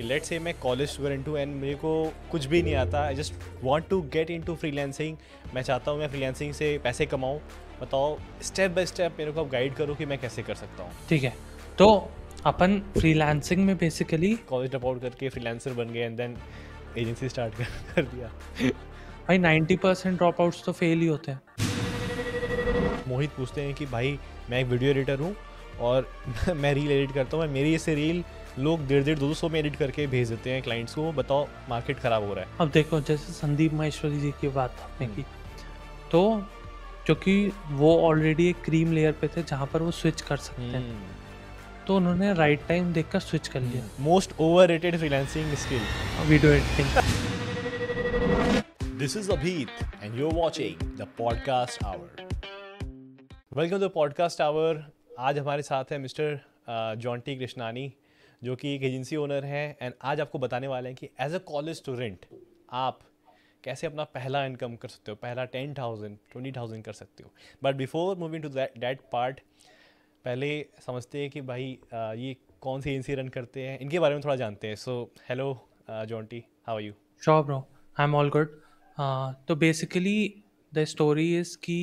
Late से मैं college student हूँ एंड मेरे को कुछ भी नहीं आता I just want to get into freelancing मैं चाहता हूँ मैं फ्रीलैंसिंग से पैसे कमाऊँ बताओ स्टेप बाय स्टेप मेरे को आप गाइड करो कि मैं कैसे कर सकता हूँ ठीक है तो अपन फ्रीलैंसिंग में बेसिकली कॉलेज ड्रॉप आउट करके फ्रीलांसर बन गए एंड देन एजेंसी स्टार्ट कर, कर दिया भाई नाइन्टी परसेंट ड्रॉप आउट्स तो फेल ही होते हैं मोहित पूछते हैं कि भाई मैं एक वीडियो एडिटर हूँ और मैं रील एडिट करता हूँ मेरी ऐसे रील लोग डेढ़ डेढ़ दो दो सौ में एडिट करके भेज देते हैं क्लाइंट्स को बताओ मार्केट ख़राब हो रहा है अब देखो जैसे संदीप महेश्वरी जी की बात आपने की तो क्योंकि वो ऑलरेडी एक क्रीम लेयर पे थे जहाँ पर वो स्विच कर सकते हैं हम्म। तो उन्होंने राइट टाइम देख कर स्विच कर लिया most over overrated freelancing skill video editing this is Abhit and you are watching the podcast hour welcome to podcast hour आज हमारे साथ है मिस्टर जॉन्टी कृष्णानी जो कि एक एजेंसी ओनर हैं एंड आज आपको बताने वाले हैं कि एज अ कॉलेज स्टूडेंट आप कैसे अपना पहला इनकम कर सकते हो पहला टेन थाउजेंड ट्वेंटी थाउजेंड कर सकते हो but before moving to that part पहले समझते हैं कि भाई आ, ये कौन सी एजेंसी रन करते हैं इनके बारे में थोड़ा जानते हैं so hello Jonty how you sure bro I am all good तो बेसिकली द स्टोरी इज़ कि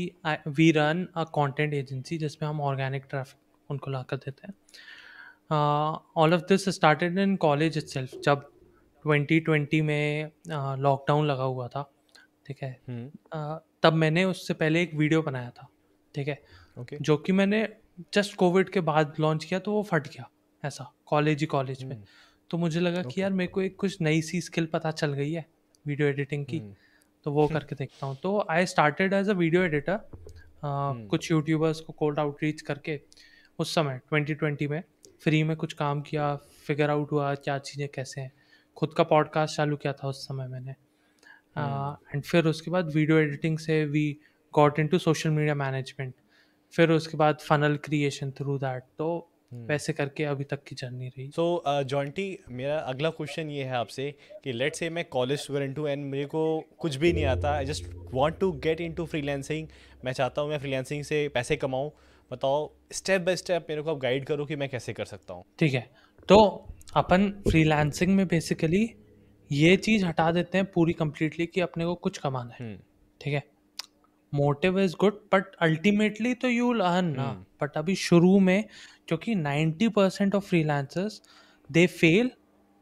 we run a content agency जिसमें हम ऑर्गेनिक ट्रैफिक उनको ला कर देते हैं all of this started in college it जब 2020 में लॉकडाउन लगा हुआ था ठीक है uh, तब मैंने उससे पहले एक वीडियो बनाया था ठीक है okay. जो कि मैंने जस्ट कोविड के बाद लॉन्च किया तो वो फट गया ऐसा कॉलेज ही कॉलेज में हम्म। तो मुझे लगा okay. कि यार मेरे को एक कुछ नई सी स्किल पता चल गई है वीडियो एडिटिंग की हम्म। तो वो करके देखता हूँ तो I started as a video editor कुछ यूट्यूबर्स को कोल्ड आउटरीच करके उस समय 2020 में फ्री में कुछ काम किया फिगर आउट हुआ क्या चीज़ें कैसे हैं खुद का पॉडकास्ट चालू किया था उस समय मैंने एंड हम्म। फिर उसके बाद वीडियो एडिटिंग से we got into social media management फिर उसके बाद फनल क्रिएशन थ्रू दैट तो हम्म। वैसे करके अभी तक की जर्नी रही सो so, जॉन्टी uh, मेरा अगला क्वेश्चन ये है आपसे कि लेट से मैं कॉलेज स्टूडेंट हूँ एंड मेरे को कुछ भी नहीं आता I just want to get into freelancing मैं चाहता हूँ मैं फ्रीलैंसिंग से पैसे कमाऊँ बताओ स्टेप बाय स्टेप मेरे को आप गाइड करो कि मैं कैसे कर सकता हूँ ठीक है तो अपन फ्रीलांसिंग में बेसिकली ये चीज़ हटा देते हैं पूरी कम्प्लीटली कि अपने को कुछ कमाना है हम्म। ठीक है motive is good but ultimately तो यू लर्न ना बट हम्म। अभी शुरू में क्योंकि ninety percent of freelancers they fail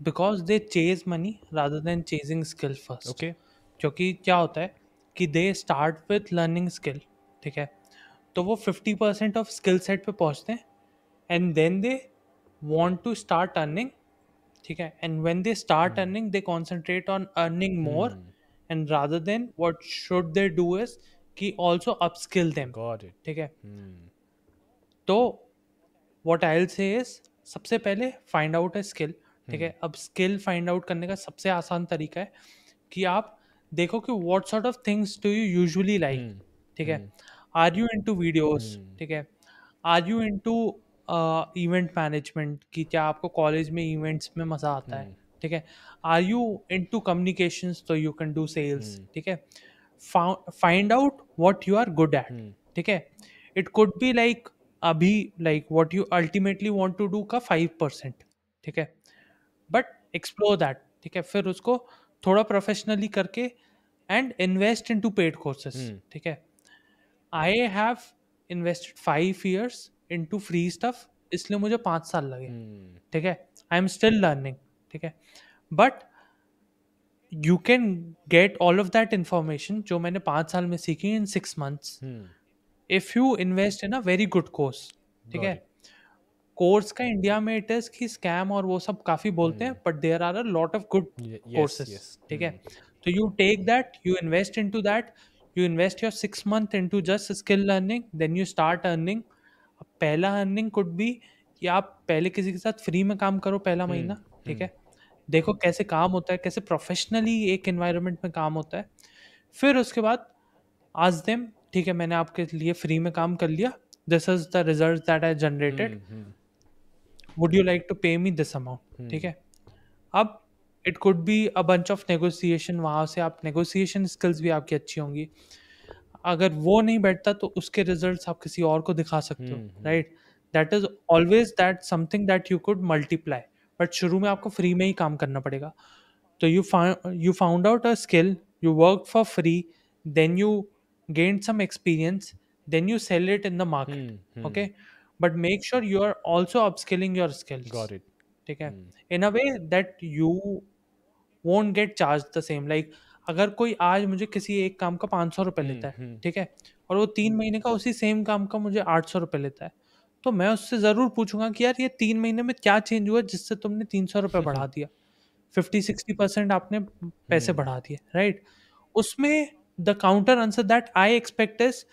because they chase money rather than chasing skill first okay क्योंकि क्या होता है कि they start with learning skill ठीक है तो वो fifty percent of skill set पे पहुँचते हैं and then they want to start earning ठीक है and when they start earning they concentrate on earning more and rather than what should they do is कि ऑल्सो अपस्किल देम ठीक है hmm. तो what I से is सबसे पहले find out है स्किल ठीक है hmm. अब स्किल फाइंड आउट करने का सबसे आसान तरीका है कि आप देखो कि what sort of things do you usually like ठीक है hmm. Are you into videos हम्म। ठीक है are you into event management कि क्या आपको कॉलेज में इवेंट्स में मज़ा आता है हम्म। ठीक है are you into communication तो यू कैन डू सेल्स ठीक है find out what you are good at ठीक है इट कुड बी लाइक अभी like what you ultimately want to do का फाइव परसेंट ठीक है बट एक्सप्लोर दैट ठीक है फिर उसको थोड़ा प्रोफेशनली करके and invest into paid courses ठीक है I have invested five years into free stuff इसलिए मुझे पाँच साल लगे हम्म। ठीक है आई एम स्टिल लर्निंग ठीक है but you can get all of that information जो मैंने पाँच साल में सीखी in six months if you invest in a very good course ठीक है कोर्स का इंडिया में इट इज की स्कैम और वो सब काफी बोलते हैं but there are a lot of good courses ठीक है तो you take that you invest into that invest your six month into just skill learning then you start earning पहला अर्निंग कुड भी कि आप पहले किसी के साथ फ्री में काम करो पहला हम्म, महीना ठीक हम्म। है देखो कैसे काम होता है कैसे प्रोफेशनली एक एनवायरनमेंट में काम होता है फिर उसके बाद आज देम ठीक है मैंने आपके लिए फ्री में काम कर लिया this is the result that I generated would you like to pay me this amount ठीक है अब it could be a bunch of negotiation वहाँ से आप नेगोशिएशन स्किल्स भी आपकी अच्छी होंगी अगर वो नहीं बैठता तो उसके रिजल्ट्स आप किसी और को दिखा सकते हो right that is always that something that you could multiply but शुरू में आपको फ्री में ही काम करना पड़ेगा तो you you found out a skill you work for free then you gain some experience then you sell it in the market okay but make sure you are also upskilling your skills ठीक है in a way that you won't get charge the same like अगर कोई आज मुझे किसी एक काम का पाँच सौ रुपये लेता हम्म, है हम्म। ठीक है और वो तीन महीने का उसी सेम काम का मुझे आठ सौ रुपये लेता है तो मैं उससे ज़रूर पूछूंगा कि यार ये तीन महीने में क्या चेंज हुआ जिससे तुमने तीन सौ रुपये हम्म, बढ़ा दिया फिफ्टी सिक्सटी परसेंट आपने पैसे बढ़ा दिए राइट उसमें the counter answer that I expect is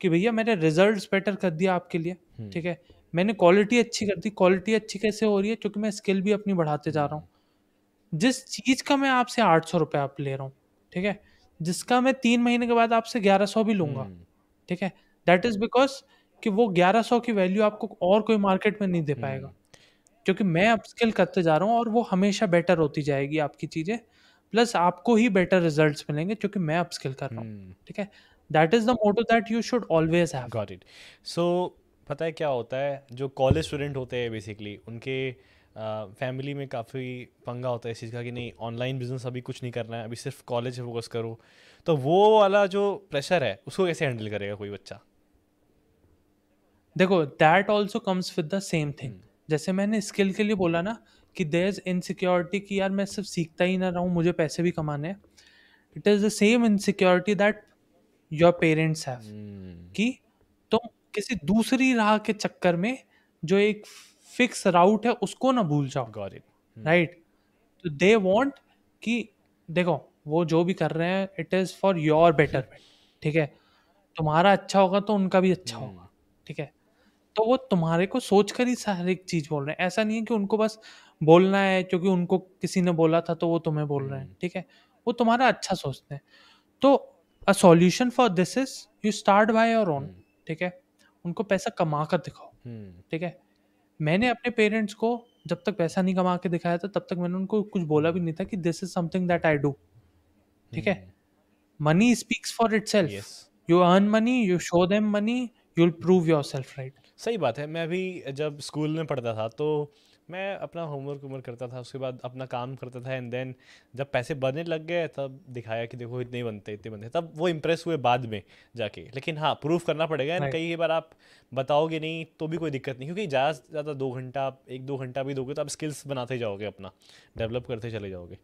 कि भैया मैंने रिजल्ट बेटर कर दिया आपके लिए ठीक है मैंने क्वालिटी अच्छी कर दी क्वालिटी अच्छी कैसे हो रही है क्योंकि मैं स्किल भी अपनी बढ़ाते जा रहा हूँ जिस चीज़ का मैं आपसे आठ सौ रुपये आप ले रहा हूँ ठीक है जिसका मैं तीन महीने के बाद आपसे ग्यारह सौ भी लूंगा हम्म। ठीक है दैट इज बिकॉज कि वो ग्यारह सौ की वैल्यू आपको और कोई मार्केट में नहीं दे पाएगा हम्म। क्योंकि मैं अब स्किल करते जा रहा हूँ और वो हमेशा बेटर होती जाएगी आपकी चीज़ें प्लस आपको ही बेटर रिजल्ट मिलेंगे क्योंकि मैं अब स्किल कर रहा हूँ हम्म। ठीक है that is the motto that you should always have got it so पता है क्या होता है जो कॉलेज स्टूडेंट होते हैं बेसिकली उनके फैमिली में काफ़ी पंगा होता है इस चीज़ का कि नहीं ऑनलाइन बिजनेस अभी कुछ नहीं करना है अभी सिर्फ कॉलेज फोकस करो तो वो वाला जो प्रेशर है उसको कैसे हैंडल करेगा कोई बच्चा देखो that also comes with the same thing जैसे मैंने स्किल के लिए बोला ना कि देर इज इनसिक्योरिटी कि यार मैं सिर्फ सीखता ही ना रहा मुझे पैसे भी कमाने हैं it is the same insecurity that your parents have कि किसी दूसरी राह के चक्कर में जो एक फिक्स राउट है उसको ना भूल जाओ राइट तो दे वॉन्ट कि देखो वो जो भी कर रहे हैं it is for your betterment ठीक है तुम्हारा अच्छा होगा तो उनका भी अच्छा hmm. होगा ठीक है तो वो तुम्हारे को सोच कर ही हर एक चीज बोल रहे हैं ऐसा नहीं है कि उनको बस बोलना है क्योंकि उनको किसी ने बोला था तो वो तुम्हें बोल रहे हैं hmm. ठीक है वो तुम्हारा अच्छा सोचते हैं तो a solution for this is you start by your own ठीक है उनको पैसा कमा कर दिखाओ हम्म। ठीक है मैंने अपने पेरेंट्स को जब तक पैसा नहीं कमा के दिखाया था तब तक मैंने उनको कुछ बोला भी नहीं था कि this is something that I do ठीक है money speaks for itself you earn money you show them money you will prove yourself right सही बात है मैं भी जब स्कूल में पढ़ता था तो मैं अपना होमवर्क वोमवर्क करता था उसके बाद अपना काम करता था एंड देन जब पैसे बने लग गए तब दिखाया कि देखो इतने बनते इतने बनते तब वो इम्प्रेस हुए बाद में जाके लेकिन हाँ प्रूफ करना पड़ेगा एंड कई बार आप बताओगे नहीं तो भी कोई दिक्कत नहीं क्योंकि ज़्यादा से ज़्यादा दो घंटा एक दो घंटा भी दोगे तो आप स्किल्स बनाते जाओगे अपना डेवलप करते चले जाओगे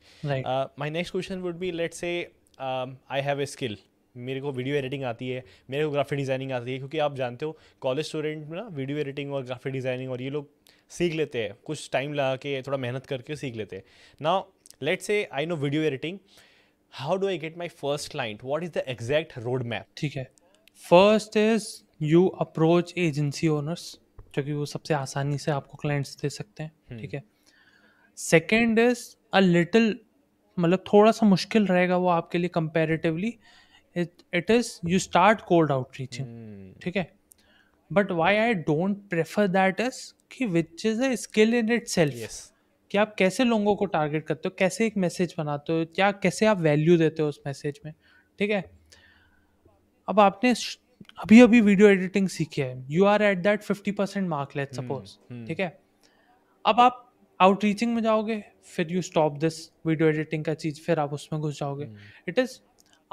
my next question would be let's say I have a skill मेरे को वीडियो एडिटिंग आती है मेरे को ग्राफिक डिज़ाइनिंग आती है क्योंकि आप जानते हो कॉलेज स्टूडेंट में ना वीडियो एडिटिंग और ग्राफिक डिज़ाइनिंग और ये लोग सीख लेते हैं कुछ टाइम लगा के थोड़ा मेहनत करके सीख लेते हैं now let's say I know video editing how do I get my first client what is the exact road map ठीक है first is you approach agency owners क्योंकि वो सबसे आसानी से आपको क्लाइंट्स दे सकते हैं हम्म। ठीक है सेकेंड इज अ लिटिल मतलब थोड़ा सा मुश्किल रहेगा वो आपके लिए comparatively it is you start cold reaching ठीक है but why I don't prefer that is कि which is a skill in itself कि आप कैसे लोगों को टारगेट करते हो कैसे एक मैसेज बनाते हो क्या कैसे आप वैल्यू देते हो उस मैसेज में ठीक है अब आपने अभी अभी वीडियो एडिटिंग सीखी है you are at that fifty percent mark let's suppose ठीक है अब आप आउटरीचिंग में जाओगे फिर you stop this video editing का चीज़ फिर आप उसमें घुस जाओगे इट हम्म। इज़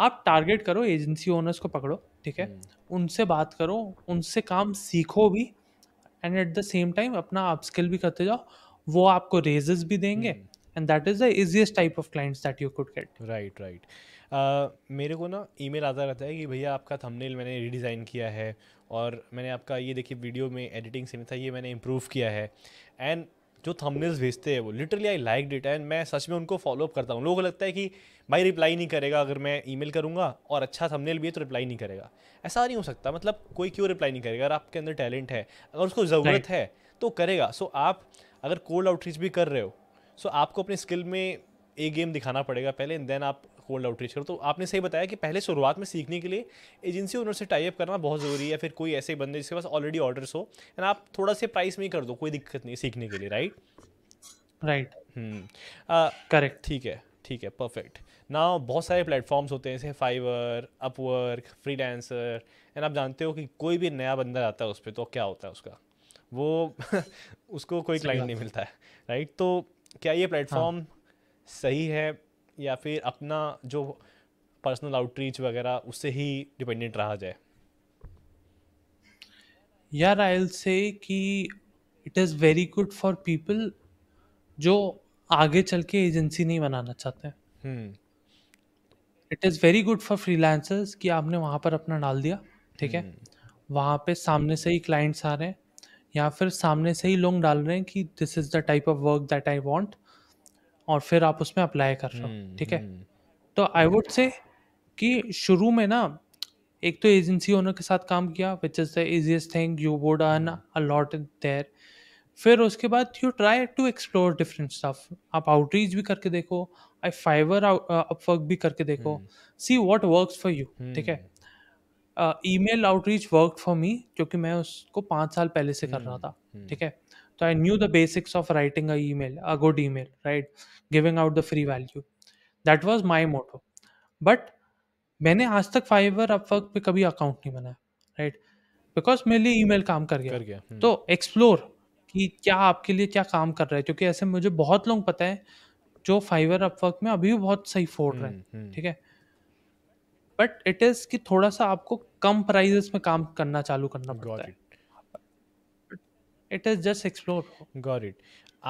आप टारगेट करो एजेंसी ओनर्स को पकड़ो ठीक है हम्म। उनसे बात करो उनसे काम सीखो भी and at the same time अपना अपस्किल भी करते जाओ वो आपको रेजेस भी देंगे and that is the easiest type of clients that you could get right right मेरे को ना ईमेल आता रहता है कि भैया आपका थंबनेल मैंने रिडिज़ाइन किया है और मैंने आपका ये देखिए वीडियो में एडिटिंग से नहीं था ये मैंने इम्प्रूव किया है एंड जो थंबनेल्स भेजते हैं वो literally I liked it and मैं सच में उनको फॉलोअप करता हूँ लोगों को लगता है कि भाई रिप्लाई नहीं करेगा अगर मैं ई मेल करूँगा और अच्छा थंबनेल भी है तो रिप्लाई नहीं करेगा ऐसा नहीं हो सकता मतलब कोई क्यों रिप्लाई नहीं करेगा अगर आपके अंदर टैलेंट है अगर उसको ज़रूरत है तो करेगा सो आप अगर कोल्ड आउटरीच भी कर रहे हो सो आपको अपने स्किल में एक गेम दिखाना पड़ेगा पहले एंड देन आप कोल्ड आउटरीच करो तो आपने सही बताया कि पहले शुरुआत में सीखने के लिए एजेंसी ओनर से टाइप करना बहुत ज़रूरी है फिर कोई ऐसे बंदे जिसके पास ऑलरेडी ऑर्डर्स हो एंड आप थोड़ा से प्राइस में ही कर दो कोई दिक्कत नहीं सीखने के लिए राइट राइट करेक्ट ठीक है ठीक है परफेक्ट ना बहुत सारे प्लेटफॉर्म्स होते हैं जैसे Fiverr Upwork freelancer and आप जानते हो कि कोई भी नया बंदा आता है उस पर तो क्या होता है उसका वो उसको कोई क्लाइंट नहीं मिलता है राइट तो क्या ये प्लेटफॉर्म हाँ. सही है या फिर अपना जो पर्सनल आउटरीच वगैरह उससे ही डिपेंडेंट रहा जाए यार आई से कि it is very good for people जो आगे चल के एजेंसी नहीं बनाना चाहते हैं it is very good for freelancers कि आपने वहाँ पर अपना डाल दिया ठीक है हम्म। वहाँ पे सामने से ही क्लाइंट्स आ रहे हैं या फिर सामने से ही लोग डाल रहे हैं कि this is the type of work that I want और फिर आप उसमें अप्लाई कर रहे हो हम्म, ठीक है हम्म। तो आई वुड से कि शुरू में ना एक तो एजेंसी ओनर के साथ काम किया which is the easiest thing you would earn a lot there फिर उसके बाद you try to explore different stuff आप आउटरीच भी करके देखो आई फाइवर अपवर्क भी करके देखो see what work for you ठीक है email outreach work for me क्योंकि मैं उसको पाँच साल पहले से कर रहा हम्म, था ठीक है So I knew the basics of writing a email, a good email, right giving out the free value that was my motto but मैंने आज तक फाइवर अपवर्क पे कभी अकाउंट नहीं बनाया राइट बिकॉज मेरे लिए ईमेल काम कर गया, कर गया हम्म। तो एक्सप्लोर कि क्या आपके लिए क्या काम कर रहा है क्योंकि ऐसे मुझे बहुत लोग पता है जो फाइवर अपवर्क में अभी भी बहुत सही फोड़ रहे हैं हम्म, हम्म। ठीक है बट इट इज कि थोड़ा सा आपको कम प्राइजेस में काम करना चालू करना पड़ता है it is just explore got it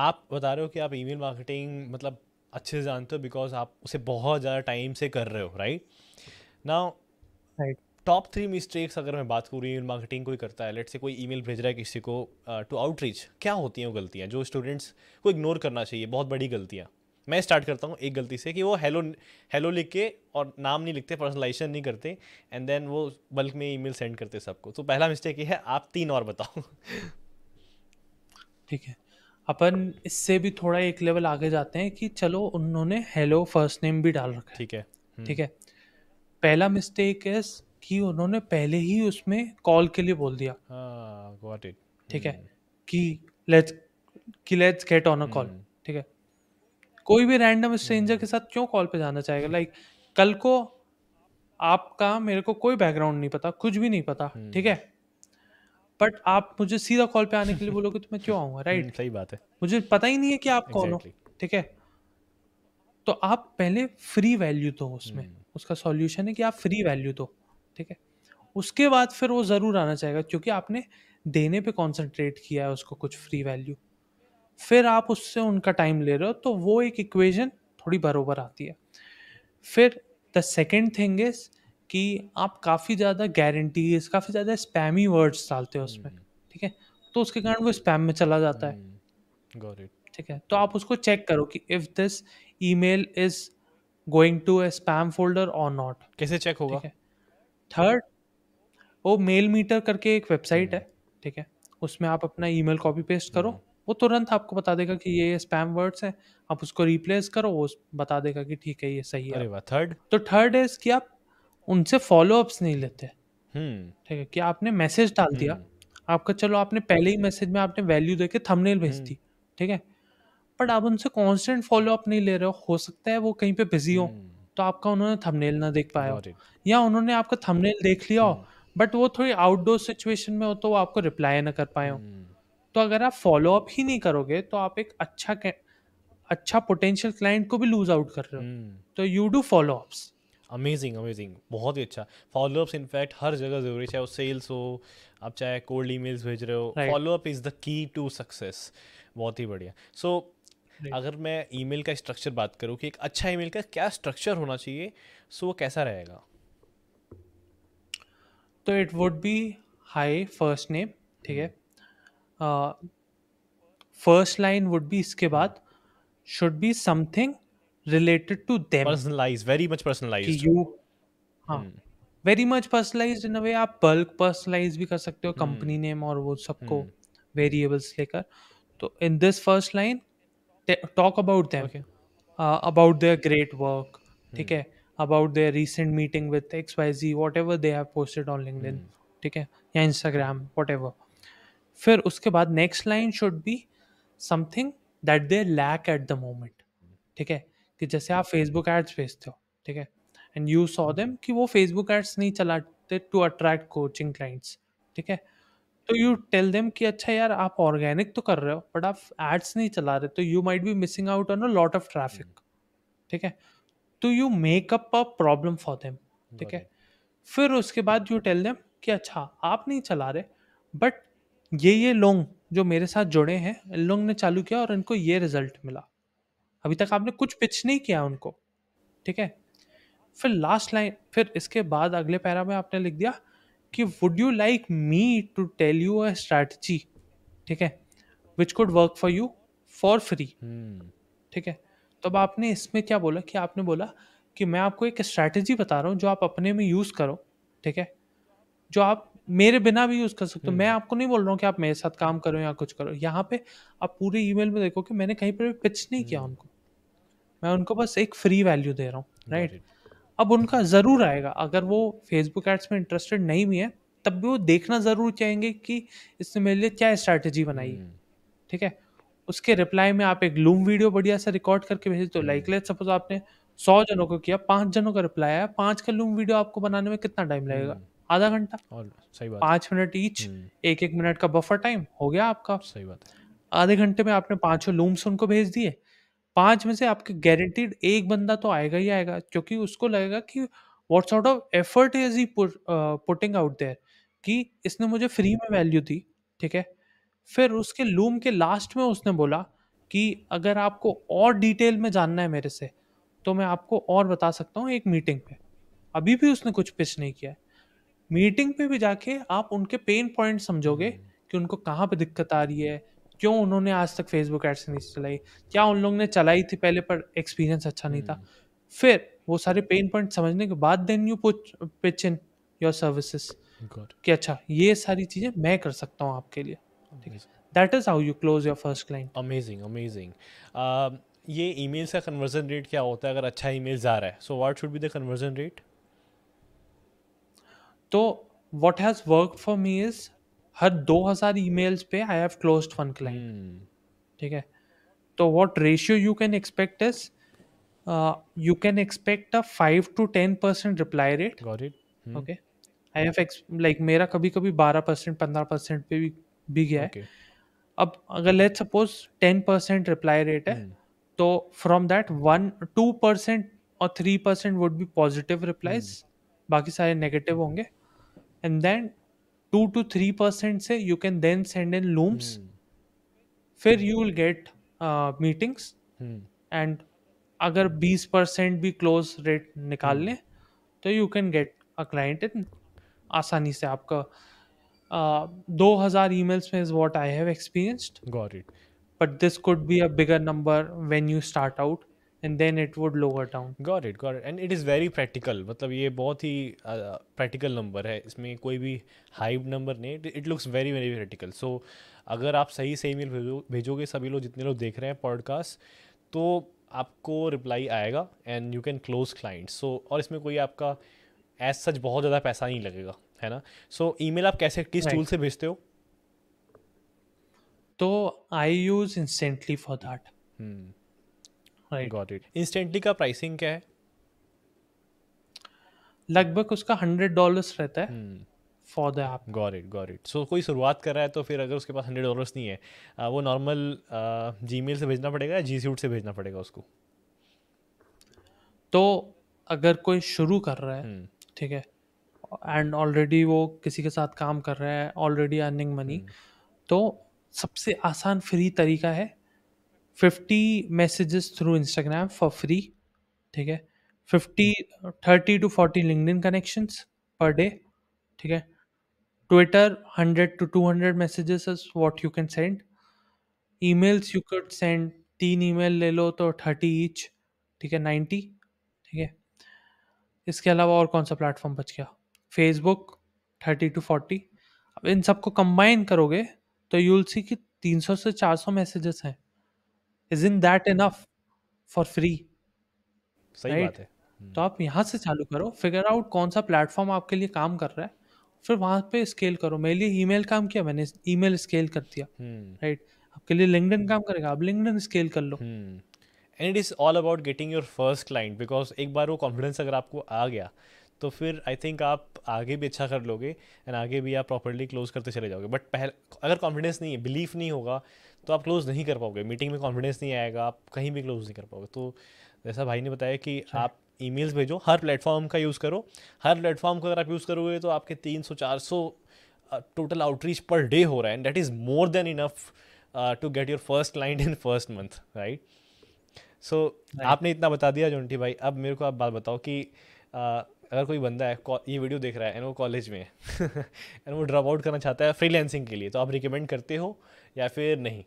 आप बता रहे हो कि आप ई मार्केटिंग मतलब अच्छे से जानते हो बिकॉज आप उसे बहुत ज़्यादा टाइम से कर रहे हो राइट ना टॉप थ्री मिस्टेक्स अगर मैं बात करूँ ई मार्केटिंग कोई करता है लेट से कोई ईमेल भेज रहा है किसी को टू uh, आउटरीच क्या होती हैं वो गलतियाँ जो स्टूडेंट्स को इग्नोर करना चाहिए बहुत बड़ी गलतियाँ मैं स्टार्ट करता हूँ एक गलती से कि वो हेलो हेलो लिख के और नाम नहीं लिखते पर्सनलाइजेशन नहीं करते एंड देन वो बल्क में ईमेल सेंड करते सबको तो पहला मिस्टेक ये है आप तीन और बताओ ठीक है अपन इससे भी थोड़ा एक लेवल आगे जाते हैं कि चलो उन्होंने हेलो फर्स्ट नेम भी डाल रखा है ठीक है हम्म। ठीक है पहला मिस्टेक है कि उन्होंने पहले ही उसमें कॉल के लिए बोल दिया गॉट हाँ, इट ठीक है हम्म। कि लेट्स कि let's get on a call ठीक है कोई भी रैंडम हम्म। स्ट्रेंजर के साथ क्यों कॉल पे जाना चाहेगा लाइक like, कल को आपका मेरे को कोई बैकग्राउंड नहीं पता कुछ भी नहीं पता ठीक है बट आप मुझे सीधा कॉल पे आने के लिए बोलोगे तो मैं क्यों आऊँगा राइट सही बात है मुझे पता ही नहीं है कि आप कौन हो ठीक है तो आप पहले फ्री वैल्यू दो उसमें hmm. उसका सॉल्यूशन है कि आप फ्री वैल्यू दो ठीक है उसके बाद फिर वो ज़रूर आना चाहेगा क्योंकि आपने देने पे कंसंट्रेट किया है उसको कुछ फ्री वैल्यू फिर आप उससे उनका टाइम ले रहे हो तो वो एक इक्वेशन थोड़ी बरोबर आती है फिर द सेकेंड थिंग इज कि आप काफ़ी ज़्यादा गारंटीज काफ़ी ज़्यादा स्पैमी वर्ड्स डालते हो उसमें हम्म, हम्म। ठीक है तो उसके कारण वो स्पैम में चला जाता है हम्म, ठीक है तो आप उसको चेक करो कि if this mail is going to a spam folder or not कैसे चेक होगा थर्ड वो मेल मीटर करके एक वेबसाइट है ठीक है उसमें आप अपना ई मेल कॉपी पेस्ट करो वो तुरंत आपको बता देगा कि ये स्पैम वर्ड्स हैं आप उसको रिप्लेस करो वो बता देगा कि ठीक है ये सही है अरे थर्ड तो थर्ड इज कि आप उनसे अप्स नहीं लेते हम्म। ठीक है कि आपने मैसेज डाल दिया हम्म। आपका चलो आपने पहले ही मैसेज में आपने वैल्यू देके थंबनेल भेज हम्म। दी ठीक है बट आप उनसे कांस्टेंट अप नहीं ले रहे हो हो सकता है वो कहीं पे बिजी हो तो आपका उन्होंने थंबनेल ना देख पाया हो या उन्होंने आपका थंबनेल देख लिया हो बट वो थोड़ी आउटडोर सिचुएशन में हो तो वो आपको रिप्लाई ना कर पाए हो तो अगर आप फॉलो अप ही नहीं करोगे तो आप एक अच्छा अच्छा पोटेंशियल क्लाइंट को भी लूज आउट कर रहे हो तो you do follow ups amazing amazing बहुत ही अच्छा फॉलोअप्स इनफैक्ट हर जगह जरूरी चाहे वो सेल्स हो आप चाहे कोल्ड मेल्स भेज रहे हो follow up is the key to success बहुत ही बढ़िया सो so, अगर मैं ईमेल का स्ट्रक्चर बात करूँ कि एक अच्छा ईमेल का क्या स्ट्रक्चर होना चाहिए सो so वो कैसा रहेगा तो it would be hi first name ठीक है फर्स्ट लाइन वुड बी इसके बाद should be something related to them personalized very much personalized you हाँ very much personalize in way आप बल्क पर्सनलाइज भी कर सकते हो कंपनी hmm. नेम और वो सबको वेरिएबल्स hmm. लेकर तो in this first line talk about them about their great work ठीक hmm. है about their recent meeting with X Y Z whatever they have posted on LinkedIn ठीक है या इंस्टाग्राम वॉट एवर फिर उसके बाद next line should be something that they lack at the moment ठीक है कि जैसे आप फेसबुक एड्स भेजते हो ठीक है एंड यू सॉ देम कि वो फेसबुक एड्स नहीं चलाते टू अट्रैक्ट कोचिंग क्लाइंट्स ठीक है तो यू टेल देम कि अच्छा यार आप ऑर्गेनिक तो कर रहे हो बट आप एड्स नहीं चला रहे तो you might be missing out on a lot of traffic ठीक है तो you make up a problem for them ठीक है फिर उसके बाद यू टेल देम कि अच्छा आप नहीं चला रहे बट ये ये लोग जो मेरे साथ जुड़े हैं इन लोग ने चालू किया और इनको ये रिजल्ट मिला अभी तक आपने कुछ पिच नहीं किया उनको ठीक है फिर लास्ट लाइन फिर इसके बाद अगले पैरा में आपने लिख दिया कि would you like me to tell you a strategy ठीक है which could work for you for free ठीक है तो अब आपने इसमें क्या बोला कि आपने बोला कि मैं आपको एक स्ट्रैटेजी बता रहा हूँ जो आप अपने में यूज़ करो ठीक है जो आप मेरे बिना भी यूज कर सकते हो मैं हम्म। आपको नहीं बोल रहा हूँ कि आप मेरे साथ काम करो या कुछ करो यहाँ पे आप पूरे ईमेल में देखो कि मैंने कहीं पर भी पिच नहीं किया हम्म। उनको मैं उनको बस एक फ्री वैल्यू दे रहा हूँ राइट अब उनका ज़रूर आएगा अगर वो फेसबुक एड्स में इंटरेस्टेड नहीं भी है तब भी वो देखना ज़रूर चाहेंगे कि इसने मेरे लिए क्या स्ट्रैटेजी बनाई है हम्म। ठीक है उसके रिप्लाई में आप एक लूम वीडियो बढ़िया सा रिकॉर्ड करके भेज दो लाइक लेट सपोज आपने सौ जनों को किया पाँच जनों का रिप्लाई आया पाँच का लूम वीडियो आपको बनाने में कितना टाइम लगेगा आधा घंटा सही बात पाँच मिनट ईच एक एक मिनट का बफर टाइम हो गया आपका सही बात आधे घंटे में आपने पांचों लूम्स उनको भेज दिए पांच में से आपके गारंटीड एक बंदा तो आएगा ही आएगा क्योंकि उसको लगेगा कि what sort of effort is he putting out there कि इसने मुझे फ्री में वैल्यू दी ठीक है फिर उसके लूम के लास्ट में उसने बोला कि अगर आपको और डिटेल में जानना है मेरे से तो मैं आपको और बता सकता हूँ एक मीटिंग में अभी भी उसने कुछ पिच नहीं किया है मीटिंग पे भी जाके आप उनके पेन पॉइंट समझोगे हम्म। कि उनको कहाँ पे दिक्कत आ रही है क्यों उन्होंने आज तक फेसबुक एड्स नहीं चलाई क्या उन लोग ने चलाई थी पहले पर एक्सपीरियंस अच्छा नहीं था हम्म। फिर वो सारे पेन पॉइंट समझने के बाद देन यू पुच पिच इन योर सर्विसेज कि अच्छा ये सारी चीज़ें मैं कर सकता हूँ आपके लिए that is how you close your first client amazing amazing ये ईमेल का कन्वर्जन रेट क्या होता है अगर अच्छा ईमेल आ रहा है so what should be the conversion rate तो what has work for me is हर ई मेल्स पे I have close one client ठीक है तो what ratio you can expect is you can expect a five to ten percent reply rate okay I have like मेरा कभी कभी बारह percent पंद्रह परसेंट पे भी भी गया है okay. अब अगर let's suppose ten percent reply rate है hmm. तो from that one two percent और three percent would be positive replies बाकी सारे नेगेटिव होंगे and then two two three percent से you can then send in looms फिर you will get meetings and अगर बीस परसेंट भी क्लोज रेट निकाल hmm. लें तो you can get a client in आसानी से आपका uh, दो हज़ार ई मेल्स में is what I have experienced got it but this could be a bigger number when you start out and then it would lower down got it got it and it is very practical मतलब ये बहुत ही practical uh, number है इसमें कोई भी hype number नहीं it looks very very practical so अगर आप सही सही मेल भेजो भेजोगे सभी लोग जितने लोग देख रहे हैं पॉडकास्ट तो आपको रिप्लाई आएगा and you can close client so और इसमें कोई आपका एज सच बहुत ज़्यादा पैसा नहीं लगेगा है ना सो so, ई आप कैसे किस टूल right. से भेजते हो तो I use instantly for that got it instantly का प्राइसिंग क्या है लगभग उसका हंड्रेड डॉलर्स रहता है for the app got it got it so कोई शुरुआत कर रहा है तो फिर अगर उसके पास हंड्रेड डॉलर्स नहीं है आ, वो नॉर्मल जी मेल से भेजना पड़ेगा या जी सूट से भेजना पड़ेगा उसको तो अगर कोई शुरू कर रहा है hmm. ठीक है एंड ऑलरेडी वो किसी के साथ काम कर रहा है ऑलरेडी अर्निंग मनी तो सबसे आसान फ्री तरीका है fifty messages through Instagram for free ठीक है fifty thirty to forty LinkedIn connections पर डे ठीक है Twitter hundred to two hundred messages is what you can send emails you can send तीन ई mail ले लो तो thirty each ठीक है नाइन्टी ठीक है इसके अलावा और कौन सा प्लेटफॉर्म बच गया फेसबुक थर्टी टू फोर्टी अब इन सबको कंबाइन करोगे तो यूल सी कि तीन सौ से चार सौ मैसेजेस हैं isn't that hmm. enough for free सही right? बात है hmm. तो आप यहाँ से चालू करो फिगर आउट कौन सा प्लेटफॉर्म आपके लिए काम कर रहा है फिर वहां पे स्केल करो मेरे लिए ईमेल काम किया मैंने ईमेल स्केल कर दिया राइट hmm. right? आपके लिए लिंकडन काम करेगा आप लिंकडन स्केल कर लो and it is all about getting your first client because एक बार वो कॉन्फिडेंस अगर आपको आ गया तो फिर आई थिंक आप आगे भी अच्छा कर लोगे एंड आगे भी आप प्रॉपरली क्लोज करते चले जाओगे बट पहले अगर कॉन्फिडेंस नहीं है बिलीफ नहीं होगा तो आप क्लोज़ नहीं कर पाओगे मीटिंग में कॉन्फिडेंस नहीं आएगा आप कहीं भी क्लोज़ नहीं कर पाओगे तो जैसा भाई ने बताया कि आप ई भेजो हर प्लेटफॉर्म का यूज़ करो हर प्लेटफॉर्म को अगर आप यूज़ करोगे तो आपके तीन सौ चार सौ टोटल आउटरीच पर डे हो रहा है and that is more than enough to get your first client in first month right so आपने इतना बता दिया जोनटी भाई अब मेरे को आप बात बताओ कि uh, अगर कोई बंदा है ये वीडियो देख रहा है एंड वो कॉलेज में है एंड वो ड्रॉप आउट करना चाहता है फ्रीलैंसिंग के लिए तो आप रिकमेंड करते हो या फिर नहीं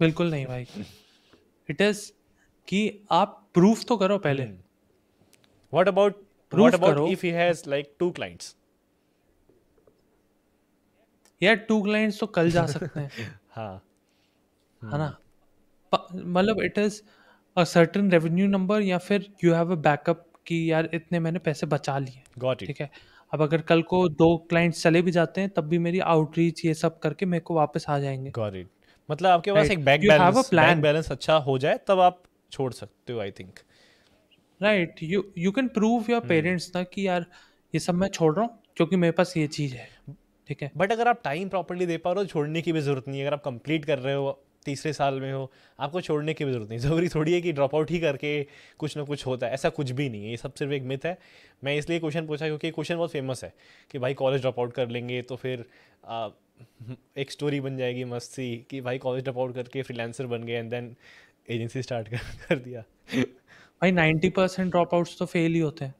बिल्कुल नहीं भाई इट इज कि आप प्रूफ तो करो पहले what about what about if he has like two clients यार टू क्लाइंट्स तो कल जा सकते हैं हाँ है ना मतलब it is a certain revenue number या फिर यू हैव अ बैकअप कि यार इतने मैंने पैसे बचा लिए ठीक है अब अगर कल को दो क्लाइंट्स चले भी जाते हैं तब भी मेरी आउटरीच ये सब करके मेरे को वापस आ जाएंगे गॉट इट मतलब आपके पास एक बैंक बैलेंस बैंक बैलेंस अच्छा हो जाए तब आप छोड़ सकते हो I think right you you can prove your parents ना कि यार ये सब मैं छोड़ रहा हूँ क्योंकि मेरे पास ये चीज़ है ठीक है बट अगर आप टाइम प्रॉपरली दे पा रहे हो छोड़ने की भी ज़रूरत नहीं है अगर आप कंप्लीट कर रहे हो तीसरे साल में हो आपको छोड़ने की भी ज़रूरत नहीं ज़रूरी थोड़ी है कि ड्रॉप आउट ही करके कुछ ना कुछ होता है ऐसा कुछ भी नहीं है ये सब सिर्फ एक मिथ है मैं इसलिए क्वेश्चन पूछा क्योंकि क्वेश्चन बहुत फेमस है कि भाई कॉलेज ड्रॉप आउट कर लेंगे तो फिर एक स्टोरी बन जाएगी मस्त सी कि भाई कॉलेज ड्रॉप आउट करके फ्रीलांसर बन गए एंड देन एजेंसी स्टार्ट कर, कर दिया भाई 90% ड्रॉप आउट्स तो फेल ही होते हैं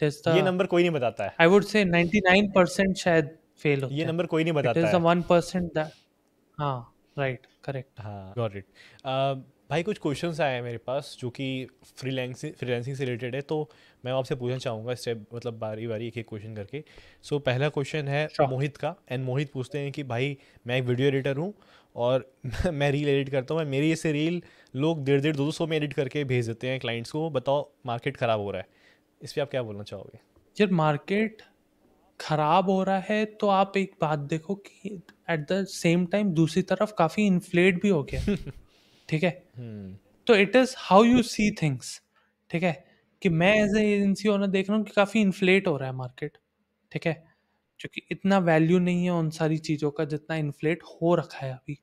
टेस्ट ये नंबर कोई नहीं बताता है आई वुड से 99% शायद फेल होते ये नंबर कोई नहीं बताता है इट इज द 1% दैट हां राइट करेक्ट हां गॉट इट भाई कुछ क्वेश्चन आए हैं मेरे पास जो कि फ्रीलैंसिंग फ्रीलैंसिंग से रिलेटेड है तो मैं आपसे पूछना चाहूँगा स्टेप मतलब बारी बारी एक एक क्वेश्चन करके सो so, पहला क्वेश्चन है मोहित का एंड मोहित पूछते हैं कि भाई मैं एक वीडियो एडिटर हूँ और मैं रील एडिट करता हूँ मेरी ऐसे रील लोग डेढ़ डेढ़ दो सौ में एडिट करके भेज देते हैं क्लाइंट्स को बताओ मार्केट ख़राब हो रहा है इस पर आप क्या बोलना चाहोगे जब मार्केट ख़राब हो रहा है तो आप एक बात देखो कि एट द सेम टाइम दूसरी तरफ काफ़ी इन्फ्लेट भी हो गया ठीक है हम्म। तो it is how you see things ठीक है कि मैं एज ए एजेंसी ओनर देख रहा हूँ कि काफ़ी इन्फ्लेट हो रहा है मार्केट ठीक है क्योंकि इतना वैल्यू नहीं है उन सारी चीज़ों का जितना इन्फ्लेट हो रखा है अभी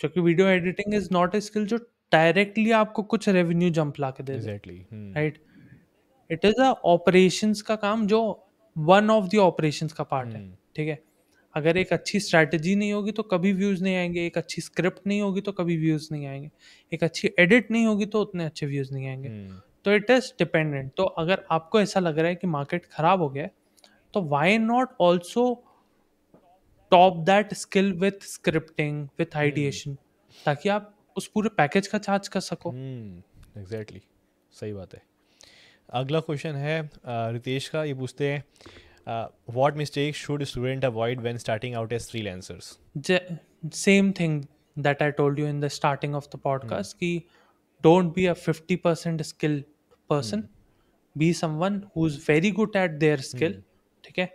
क्योंकि video editing is not a skill जो डायरेक्टली आपको कुछ रेवेन्यू जंप ला के दे exactly right it is operations का काम जो वन ऑफ द ऑपरेशंस का पार्ट है हम्म। ठीक है अगर एक अच्छी स्ट्रैटेजी नहीं होगी तो कभी व्यूज़ नहीं आएंगे एक अच्छी स्क्रिप्ट नहीं होगी तो कभी व्यूज़ नहीं आएंगे एक अच्छी एडिट नहीं होगी तो उतने अच्छे व्यूज़ नहीं आएंगे हम्म। तो इट इज़ डिपेंडेंट तो अगर आपको ऐसा लग रहा है कि मार्केट ख़राब हो गया तो why not also top that skill with scripting with ideation ताकि आप उस पूरे पैकेज का चार्ज कर सको एग्जैक्टली हम्म, hmm, exactly. सही बात है अगला क्वेश्चन है रितेश का ये पूछते हैं uh, what mistakes should student avoid when starting out as freelancers J- same thing that i told you in the starting of the podcast mm. ki don't be a 50% skill person mm. be someone who's very good at their skill ठीक mm. है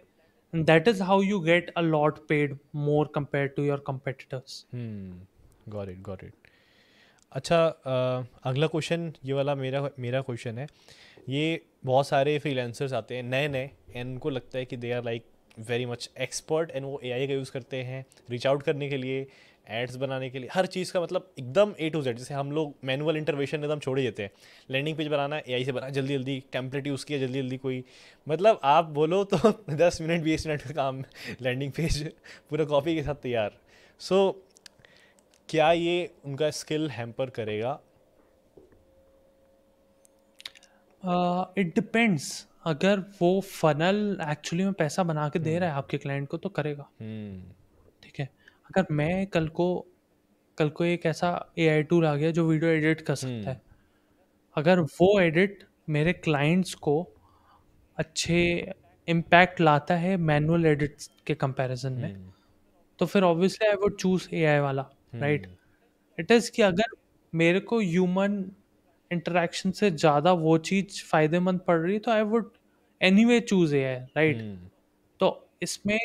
and that is how you get a lot paid more compared to your competitors hmm got it got it अच्छा अगला question ये वाला मेरा मेरा question है ये बहुत सारे फ्रीलांसर्स आते हैं नए नए एंड उनको लगता है कि they are like very much expert and वो ए का यूज़ करते हैं रीच आउट करने के लिए एड्स बनाने के लिए हर चीज़ का मतलब एकदम ए टू जेड जैसे हम लोग मैनुअल इंटरवेशन एकदम छोड़ ही देते हैं लैंडिंग पेज बनाना ए से बना जल्दी जल्दी टेम्पलेट यूज़ किया जल्दी जल्दी कोई मतलब आप बोलो तो दस मिनट बीस मिनट का काम लैंडिंग पेज पूरा कॉपी के साथ तैयार सो so, क्या ये उनका स्किल हैम्पर करेगा इट डिपेंड्स अगर वो फनल एक्चुअली में पैसा बना के दे हम्म। रहा है आपके क्लाइंट को तो करेगा हम्म। ठीक है अगर मैं कल को कल को एक ऐसा ए आई टूल आ गया जो वीडियो एडिट कर सकता है हम्म। अगर वो एडिट मेरे क्लाइंट्स को अच्छे इम्पैक्ट लाता है मैनुअल एडिट के कंपैरिजन में तो फिर obviously I would choose A वाला राइट इट इज़ कि अगर मेरे को ह्यूमन इंटरेक्शन से ज़्यादा वो चीज़ फायदेमंद पड़ रही तो I would anyway choose A right तो इसमें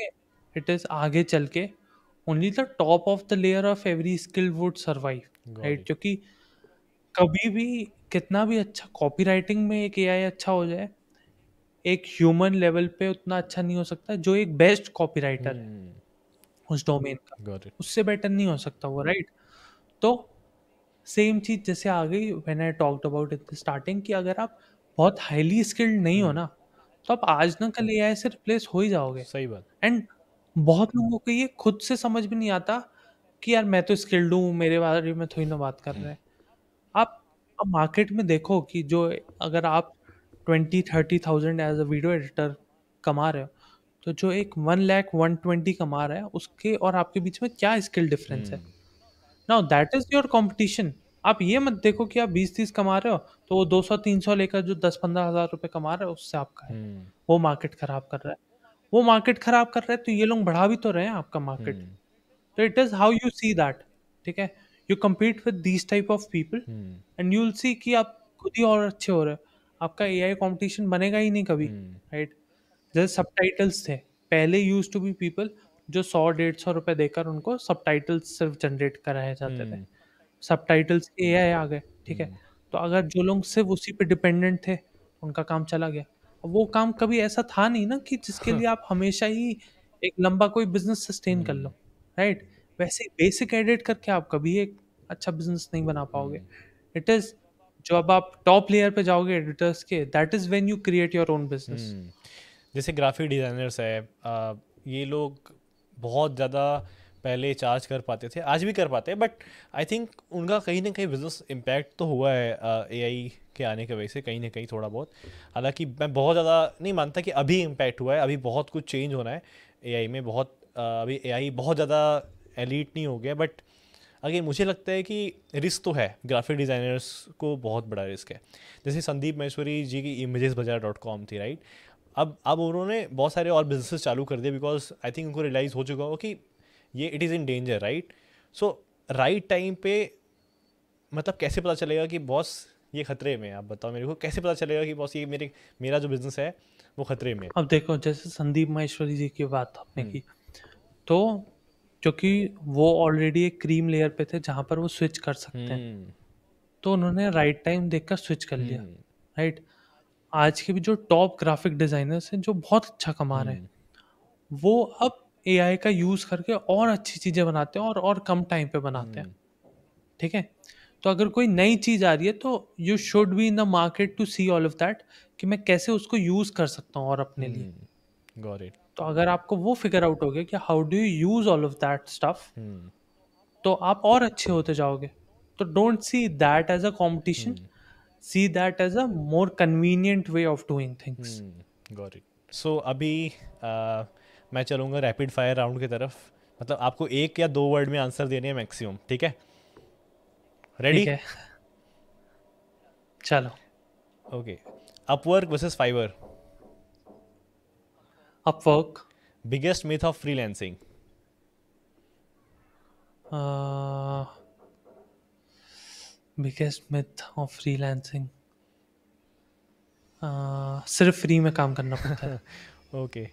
इट इज़ आगे चल के only the top of the layer of every skill would survive right क्योंकि कभी भी कितना भी अच्छा कॉपी राइटिंग में एक आई अच्छा हो जाए एक ह्यूमन लेवल पे उतना अच्छा नहीं हो सकता जो एक बेस्ट कॉपी राइटर है hmm. उस डोमेन का उससे बेटर नहीं हो सकता वो राइट hmm. right? तो सेम चीज़ जैसे आ गई when I talked about it starting कि अगर आप बहुत हाईली स्किल्ड नहीं हो हम्म। ना तो आप आज ना कल आई से रिप्लेस हो ही जाओगे सही बात एंड बहुत लोगों को ये खुद से समझ भी नहीं आता कि यार मैं तो स्किल्ड हूँ मेरे बारे में थोड़ी ना बात कर हम्म। रहे हैं आप अब मार्केट में देखो कि जो अगर आप twenty thirty thousand as a video editor कमा रहे हो तो जो एक वन लैख वन ट्वेंटी कमा रहा है उसके और आपके बीच में क्या स्किल डिफरेंस है hmm. Now that is your competition आप ये मत देखो कि आप बीस तीस कमा रहे हो तो वो दो सौ तीन सौ लेकर जो दस पंद्रह हजार रुपए कमा रहे हो उससे आपका है हम्म। वो मार्केट खराब कर रहा है वो मार्केट खराब कर रहा है तो ये लोग बढ़ा भी तो रहे हैं आपका मार्केट हम्म। तो it is how you see that ठीक है you compete with these type of people hmm and you'll see कि आप खुद ही और अच्छे हो रहे हो आपका ai कंपटीशन बनेगा ही नहीं कभी राइट हम्म। जैसे सबटाइटल्स थे पहले यूज टू बी पीपल जो सौ डेढ़ सौ रुपए देकर उनको सब सिर्फ जनरेट कराए जाते थे सब टाइटल्स ए आई आ गए ठीक है हम्म। तो अगर जो लोग सिर्फ उसी पे डिपेंडेंट थे उनका काम चला गया वो काम कभी ऐसा था नहीं ना कि जिसके हाँ। लिए आप हमेशा ही एक लंबा कोई बिजनेस सस्टेन कर लो राइट हम्म। वैसे बेसिक एडिट करके आप कभी एक अच्छा बिजनेस नहीं बना पाओगे इट हम्म। इज जो अब आप टॉप लेयर पे जाओगे एडिटर्स के that is when you create your own business जैसे ग्राफिक डिजाइनर्स है ये लोग बहुत ज़्यादा पहले चार्ज कर पाते थे आज भी कर पाते हैं बट आई थिंक उनका कहीं ना कहीं बिजनेस इम्पैक्ट तो हुआ है ए आई के आने की वजह से कहीं ना कहीं थोड़ा बहुत हालांकि मैं बहुत ज़्यादा नहीं मानता कि अभी इम्पैक्ट हुआ है अभी बहुत कुछ चेंज होना है ए आई में बहुत अभी ए आई बहुत ज़्यादा एलिट नहीं हो गया बट अगेन मुझे लगता है कि रिस्क तो है ग्राफिक डिज़ाइनर्स को बहुत बड़ा रिस्क है जैसे संदीप महेश्वरी जी की इमेजेस बाजार डॉट कॉम थी राइट अब अब उन्होंने बहुत सारे और बिजनेसेस चालू कर दिए बिकॉज आई थिंक उनको रियलाइज़ हो चुका हो कि ये it is in danger right so right time पे मतलब कैसे पता चलेगा कि बॉस ये खतरे में आप बताओ मेरे को कैसे पता चलेगा कि बॉस ये मेरे मेरा जो बिजनेस है वो खतरे में अब देखो जैसे संदीप महेश्वरी जी की बात आपने हम्म। की तो क्योंकि वो ऑलरेडी एक क्रीम लेयर पे थे जहाँ पर वो स्विच कर सकते हैं हम्म। तो उन्होंने राइट टाइम देखकर स्विच कर लिया राइट हम्म। आज के भी जो टॉप ग्राफिक डिजाइनर्स हैं जो बहुत अच्छा कमा रहे हैं हम्म। वो अब ए का यूज करके और अच्छी चीजें बनाते हैं और और कम टाइम पे बनाते हैं हम्म। ठीक है तो अगर कोई नई चीज आ रही है तो you should be in the market to see all of that कि मैं कैसे उसको यूज कर सकता हूँ और अपने लिए गॉट हम्म। इट तो अगर आपको वो फिगर आउट हो गया कि how do you use all of that stuff तो आप और अच्छे होते जाओगे तो don't see that as a competition see that as a more convenient way of doing things. Hmm, got it. So अभी uh, मैं चलूँगा रैपिड फायर राउंड की तरफ मतलब आपको एक या दो वर्ड में आंसर देने हैं मैक्सिमम ठीक है रेडी चलो okay Upwork versus Fiverr Upwork biggest myth of freelancing biggest myth of freelancing सिर्फ फ्री में काम करना पड़ता है okay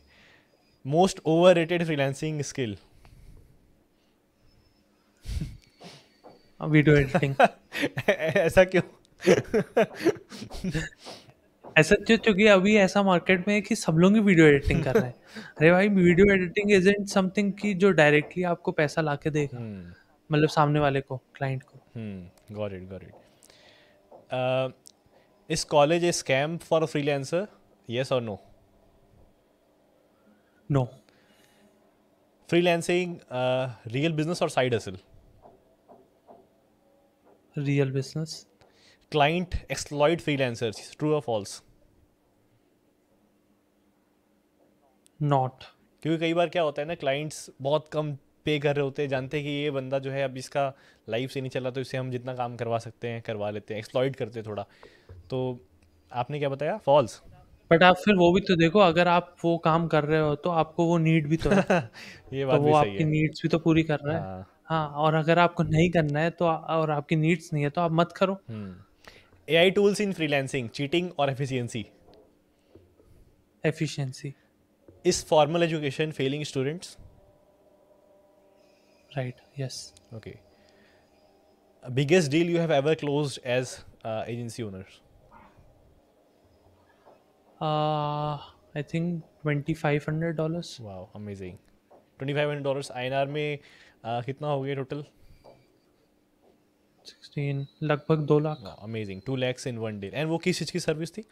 most over rated freelancing skill video editing ऐसा क्यों ऐसा जो क्योंकि अभी ऐसा मार्केट में है कि सब लोग ही वीडियो एडिटिंग कर रहे हैं अरे भाई वीडियो एडिटिंग इन समथिंग की जो डायरेक्टली आपको पैसा ला के देगा हम्म। मतलब सामने वाले को क्लाइंट को got it got it is college a scam for a freelancer yes और no no freelancing real business और side hustle real business client exploit freelancers true और फॉल्स नॉट क्योंकि कई बार क्या होता है ना क्लाइंट्स बहुत कम पे कर रहे होते हैं जानते हैं कि ये बंदा जो है अब इसका लाइफ से नहीं चला तो इससे हम जितना काम करवा सकते हैं करवा लेते हैं एक्सप्लॉइड करते हैं थोड़ा तो आपने क्या बताया फॉल्स बट आप फिर वो भी तो देखो अगर आप वो काम कर रहे हो तो आपको वो नीड भी तो है ये बात तो वो आपकी नीड्स भी तो पूरी कर रहा है हाँ।, हाँ और अगर आपको नहीं करना है तो और आपकी नीड्स नहीं है तो आप मत करो A I tools in freelancing cheating और efficiency efficiency is formal education failing students Right. Yes. Okay. Uh, biggest deal you have ever closed as uh, agency owners? Uh, I think twenty five hundred dollars wow amazing twenty five hundred dollars I N R में ah, uh, कितना हो गया total sixteen लगभग दो lakh amazing two lakhs in one day and वो किस चीज़ की सर्विस थी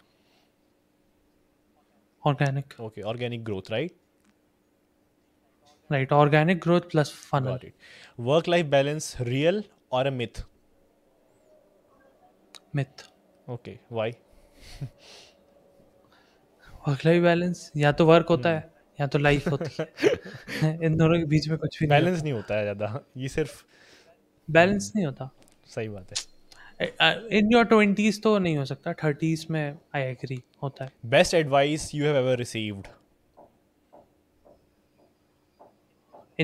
organic okay organic growth right right organic growth plus fun work life balance real और a myth myth okay why work life balance या तो वर्क होता है hmm. या तो लाइफ होती है इन दोनों के बीच में कुछ भी बैलेंस नहीं होता है ज़्यादा ये सिर्फ बैलेंस नहीं होता सही बात है इन योर ट्वेंटीज तो नहीं हो सकता थर्टीज में आई एग्री होता है best advice you have ever received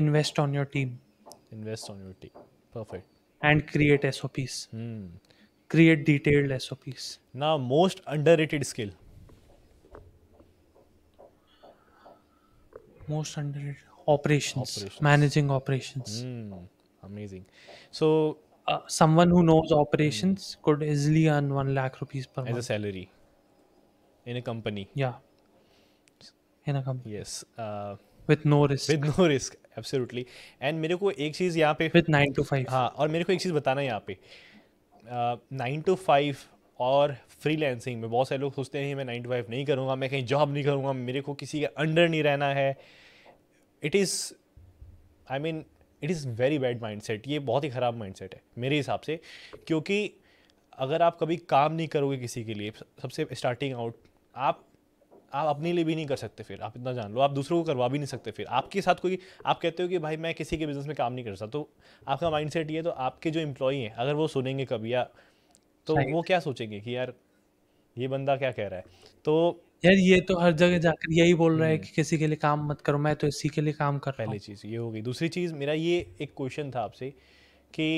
invest on your team invest on your team perfect and create sops hmm. create detailed sops now most underrated skill most underrated operations, operations. managing operations hmm. amazing so uh, someone who knows operations hmm. could easily earn 1 lakh rupees per as month as a salary in a company yeah in a company yes uh, with no risk with no risk absolutely and मेरे को एक चीज़ यहाँ पे with nine to five हाँ और मेरे को एक चीज़ बताना है यहाँ पे नाइन टू फाइव और फ्रीलैंसिंग में बहुत सारे लोग सोचते हैं मैं नाइन टू फाइव नहीं करूँगा मैं कहीं जॉब नहीं करूँगा मेरे को किसी के अंडर नहीं रहना है it is I mean it is very bad set ये बहुत ही ख़राब माइंड सेट है मेरे हिसाब से क्योंकि अगर आप कभी काम नहीं करोगे किसी के लिए सबसे स्टार्टिंग आउट आप आप अपने लिए भी नहीं कर सकते फिर आप इतना जान लो आप दूसरों को करवा भी नहीं सकते फिर आपके साथ कोई आप कहते हो कि भाई मैं किसी के बिज़नेस में काम नहीं कर सकता तो आपका माइंड सेट ये तो आपके जो इम्प्लॉई हैं अगर वो सुनेंगे कभी या तो वो क्या सोचेंगे कि यार ये बंदा क्या कह रहा है तो यार ये तो हर जगह जाकर यही बोल रहा है हम्म। कि किसी के लिए काम मत करो मैं तो इसी के लिए काम कर पहली चीज़ ये हो गई दूसरी चीज़ मेरा ये एक क्वेश्चन था आपसे कि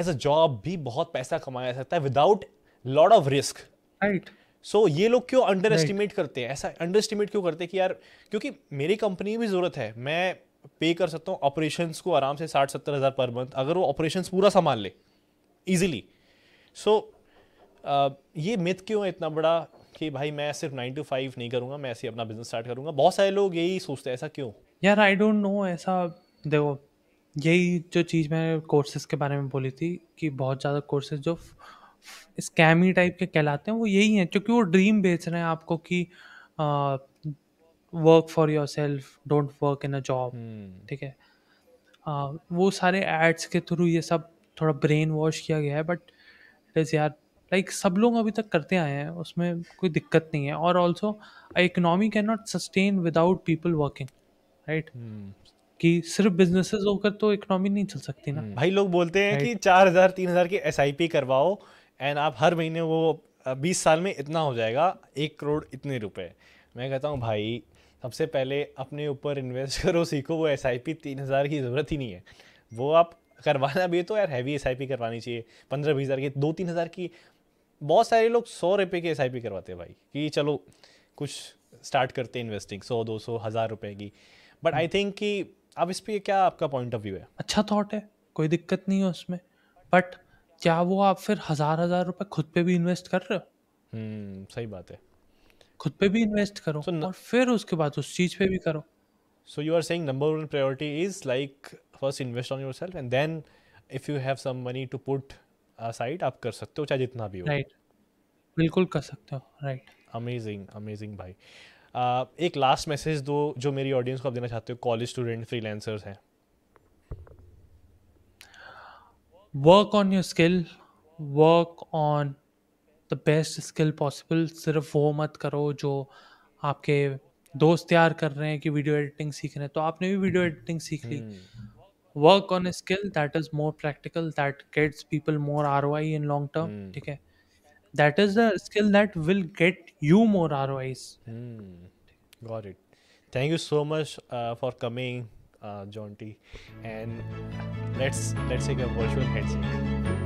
एज अ जॉब भी बहुत पैसा कमाया जा सकता है without lot of risk right so so, ये लोग क्यों अंडर एस्टिमेट करते हैं ऐसा अंडर एस्टिमेट क्यों करते हैं कि यार क्योंकि मेरी कंपनी भी ज़रूरत है मैं पे कर सकता हूँ ऑपरेशन को आराम से साठ सत्तर हज़ार पर मंथ अगर वो ऑपरेशन पूरा संभाल ले ईजिली सो so, ये मिथ क्यों है इतना बड़ा कि भाई मैं सिर्फ नाइन टू फाइव नहीं करूँगा मैं ऐसे अपना बिजनेस स्टार्ट करूँगा बहुत सारे लोग यही सोचते हैं ऐसा क्यों यार आई डोंट नो ऐसा देखो यही जो चीज़ मैंने कोर्सेज के बारे में बोली थी कि बहुत ज़्यादा कोर्सेज जो स्कैमी टाइप के कहलाते हैं वो यही हैं क्योंकि वो ड्रीम बेच रहे हैं आपको कि work for yourself don't work in a job ठीक है वो सारे एड्स के थ्रू ये सब थोड़ा ब्रेन वॉश किया गया है बट इट इज़ यार लाइक सब लोग अभी तक करते आए हैं उसमें कोई दिक्कत नहीं है और also economy cannot sustain without people working right कि सिर्फ बिजनेसेस होकर तो इकोनॉमी नहीं चल सकती ना हम्म। भाई लोग बोलते हैं कि चार हजार तीन हजार की एसआईपी करवाओ एंड आप हर महीने वो बीस साल में इतना हो जाएगा एक करोड़ इतने रुपए मैं कहता हूँ भाई सबसे पहले अपने ऊपर इन्वेस्ट करो सीखो वो एस आई पी तीन हज़ार की ज़रूरत ही नहीं है वो आप करवाना भी है तो यार हैवी एस आई पी करवानी चाहिए पंद्रह बीस हज़ार की दो तीन हज़ार की बहुत सारे लोग सौ रुपये की एस आई पी करवाते हैं भाई कि चलो कुछ स्टार्ट करते हैं इन्वेस्टिंग सौ दो सौ हज़ार रुपये की बट आई थिंक कि अब इस पर क्या आपका पॉइंट ऑफ व्यू है अच्छा थाट है कोई दिक्कत नहीं है उसमें बट क्या वो आप फिर हजार हजार रुपए खुद पे भी इन्वेस्ट कर रहे हो हम्म, सही बात है खुद पे भी इन्वेस्ट करो so, और फिर उसके बाद उस चीज पे भी करो so you are saying number one priority is like first invest on yourself and then if you have some money to put side आप कर सकते हो चाहे जितना भी हो राइट right. बिल्कुल कर सकते हो राइट अमेजिंग अमेजिंग भाई uh, एक लास्ट मैसेज दो जो मेरी ऑडियंस को आप देना चाहते हो कॉलेज स्टूडेंट फ्रीलांसर्स हैं work on your skill work on the best skill possible सिर्फ वो मत करो जो आपके दोस्त तैयार कर रहे हैं कि वीडियो एडिटिंग सीख रहे हैं तो आपने भी वीडियो एडिटिंग सीख ली work on a skill that is more practical that gets people more R O I in long term ठीक है that is the skill that will get you more R O I's got it thank you so much for coming uh, jaunty and let's let's take a virtual handshake